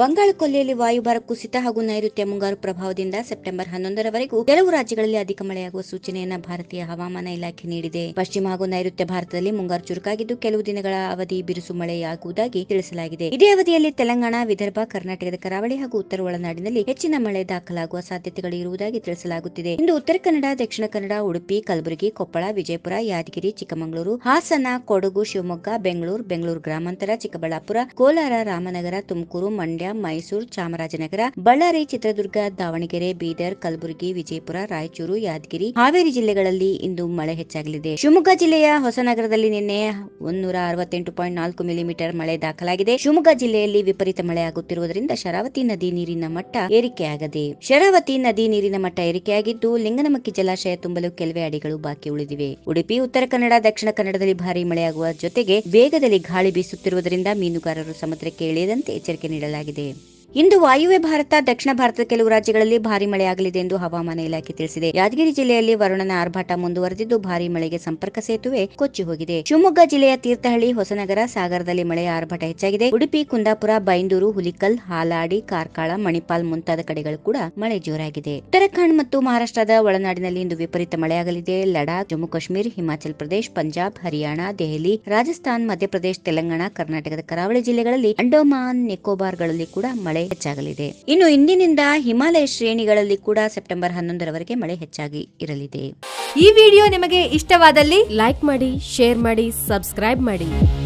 ಬಂಗಾಳ ಕೊಲ್ಲಿಯಲ್ಲಿ ವಾಯುಭಾರ ಕುಸಿತ ಹಾಗೂ ನೈಋತ್ಯ ಮುಂಗಾರು ಪ್ರಭಾವದಿಂದ ಸೆಪ್ಟೆಂಬರ್ ಹನ್ನೊಂದರವರೆಗೂ ಕೆಲವು ರಾಜ್ಯಗಳಲ್ಲಿ ಅಧಿಕ ಮಳೆಯಾಗುವ ಸೂಚನೆಯನ್ನು ಭಾರತೀಯ ಹವಾಮಾನ ಇಲಾಖೆ ನೀಡಿದೆ ಪಶ್ಚಿಮ ಹಾಗೂ ನೈಋತ್ಯ ಭಾರತದಲ್ಲಿ ಮುಂಗಾರು ಚುರುಕಾಗಿದ್ದು ಕೆಲವು ದಿನಗಳ ಅವಧಿ ಬಿರುಸು ಮಳೆಯಾಗುವುದಾಗಿ ತಿಳಿಸಲಾಗಿದೆ ಇದೇ ಅವಧಿಯಲ್ಲಿ ತೆಲಂಗಾಣ ವಿದರ್ಭ ಕರ್ನಾಟಕದ ಕರಾವಳಿ ಹಾಗೂ ಉತ್ತರ ಒಳನಾಡಿನಲ್ಲಿ ಹೆಚ್ಚಿನ ಮಳೆ ದಾಖಲಾಗುವ ಸಾಧ್ಯತೆಗಳು ಇರುವುದಾಗಿ ತಿಳಿಸಲಾಗುತ್ತಿದೆ ಇಂದು ಉತ್ತರ ಕನ್ನಡ ದಕ್ಷಿಣ ಕನ್ನಡ ಉಡುಪಿ ಕಲಬುರಗಿ ಕೊಪ್ಪಳ ವಿಜಯಪುರ ಯಾದಗಿರಿ ಚಿಕ್ಕಮಗಳೂರು ಹಾಸನ ಕೊಡಗು ಶಿವಮೊಗ್ಗ ಬೆಂಗಳೂರು ಬೆಂಗಳೂರು ಗ್ರಾಮಾಂತರ ಚಿಕ್ಕಬಳ್ಳಾಪುರ ಕೋಲಾರ ರಾಮನಗರ ತುಮಕೂರು ಮಂಡ್ಯ ಮೈಸೂರು ಚಾಮರಾಜನಗರ ಬಳ್ಳಾರಿ ಚಿತ್ರದುರ್ಗ ದಾವಣಗೆರೆ ಬೀದರ್ ಕಲಬುರಗಿ ವಿಜಯಪುರ ರಾಯಚೂರು ಯಾದಗಿರಿ ಹಾವೇರಿ ಜಿಲ್ಲೆಗಳಲ್ಲಿ ಇಂದು ಮಳೆ ಹೆಚ್ಚಾಗಲಿದೆ ಶಿವಮೊಗ್ಗ ಜಿಲ್ಲೆಯ ಹೊಸನಗರದಲ್ಲಿ ನಿನ್ನೆ ಒಂದೂರ ಅರವತ್ತೆಂಟು ಪಾಯಿಂಟ್ ನಾಲ್ಕು ಮಿಲಿಮೀಟರ್ ಮಳೆ ದಾಖಲಾಗಿದೆ ಶಿವಮೊಗ್ಗ ಜಿಲ್ಲೆಯಲ್ಲಿ ವಿಪರೀತ ಮಳೆಯಾಗುತ್ತಿರುವುದರಿಂದ ಶರಾವತಿ ನದಿ ನೀರಿನ ಮಟ್ಟ ಏರಿಕೆಯಾಗದೆ ಶರಾವತಿ ನದಿ ನೀರಿನ ಮಟ್ಟ ಏರಿಕೆಯಾಗಿದ್ದು ಲಿಂಗನಮಕ್ಕಿ ಜಲಾಶಯ ತುಂಬಲು ಕೆಲವೇ ಅಡಿಗಳು ಬಾಕಿ ಉಳಿದಿವೆ ಉಡುಪಿ ಉತ್ತರ ಕನ್ನಡ ದಕ್ಷಿಣ ಕನ್ನಡದಲ್ಲಿ ಭಾರಿ ಮಳೆಯಾಗುವ ಜೊತೆಗೆ ವೇಗದಲ್ಲಿ ಗಾಳಿ ಬೀಸುತ್ತಿರುವುದರಿಂದ ಮೀನುಗಾರರು ಸಮುದ್ರಕ್ಕೆ ಇಳಿಯದಂತೆ ಎಚ್ಚರಿಕೆ ನೀಡಲಾಗಿದೆ de ಇಂದು ವಾಯುವ್ಯ ಭಾರತ ದಕ್ಷಿಣ ಭಾರತದ ಕೆಲವು ರಾಜ್ಯಗಳಲ್ಲಿ ಭಾರಿ ಮಳೆಯಾಗಲಿದೆ ಎಂದು ಹವಾಮಾನ ಇಲಾಖೆ ತಿಳಿಸಿದೆ ಯಾದಗಿರಿ ಜಿಲ್ಲೆಯಲ್ಲಿ ವರುಣನ ಆರ್ಭಾಟ ಮುಂದುವರೆದಿದ್ದು ಭಾರಿ ಮಳೆಗೆ ಸಂಪರ್ಕ ಸೇತುವೆ ಕೊಚ್ಚಿ ಹೋಗಿದೆ ಶಿವಮೊಗ್ಗ ಜಿಲ್ಲೆಯ ತೀರ್ಥಹಳ್ಳಿ ಹೊಸನಗರ ಸಾಗರದಲ್ಲಿ ಮಳೆಯ ಆರ್ಭಟ ಹೆಚ್ಚಾಗಿದೆ ಉಡುಪಿ ಕುಂದಾಪುರ ಬೈಂದೂರು ಹುಲಿಕಲ್ ಹಾಲಾಡಿ ಕಾರ್ಕಳ ಮಣಿಪಾಲ್ ಮುಂತಾದ ಕಡೆಗಳು ಕೂಡ ಮಳೆ ಜೋರಾಗಿದೆ ಉತ್ತರಾಖಂಡ್ ಮತ್ತು ಮಹಾರಾಷ್ಟ್ರದ ಒಳನಾಡಿನಲ್ಲಿ ಇಂದು ವಿಪರೀತ ಮಳೆಯಾಗಲಿದೆ ಲಡಾಖ್ ಜಮ್ಮು ಕಾಶ್ಮೀರ ಹಿಮಾಚಲ ಪ್ರದೇಶ್ ಪಂಜಾಬ್ ಹರಿಯಾಣ ದೆಹಲಿ ರಾಜಸ್ಥಾನ ಮಧ್ಯಪ್ರದೇಶ ತೆಲಂಗಾಣ ಕರ್ನಾಟಕದ ಕರಾವಳಿ ಜಿಲ್ಲೆಗಳಲ್ಲಿ ಅಂಡೋಮಾನ್ ನಿಕೋಬಾರ್ಗಳಲ್ಲಿ ಕೂಡ ಮಳೆ ಹೆಚ್ಚಾಗಲಿದೆ ಇನ್ನು ಇಂದಿನಿಂದ ಹಿಮಾಲಯ ಶ್ರೇಣಿಗಳಲ್ಲಿ ಕೂಡ ಸೆಪ್ಟೆಂಬರ್ ಹನ್ನೊಂದರವರೆಗೆ ಮಳೆ ಹೆಚ್ಚಾಗಿ ಇರಲಿದೆ ಈ ವಿಡಿಯೋ ನಿಮಗೆ ಇಷ್ಟವಾದಲ್ಲಿ ಲೈಕ್ ಮಾಡಿ ಶೇರ್ ಮಾಡಿ ಸಬ್ಸ್ಕ್ರೈಬ್ ಮಾಡಿ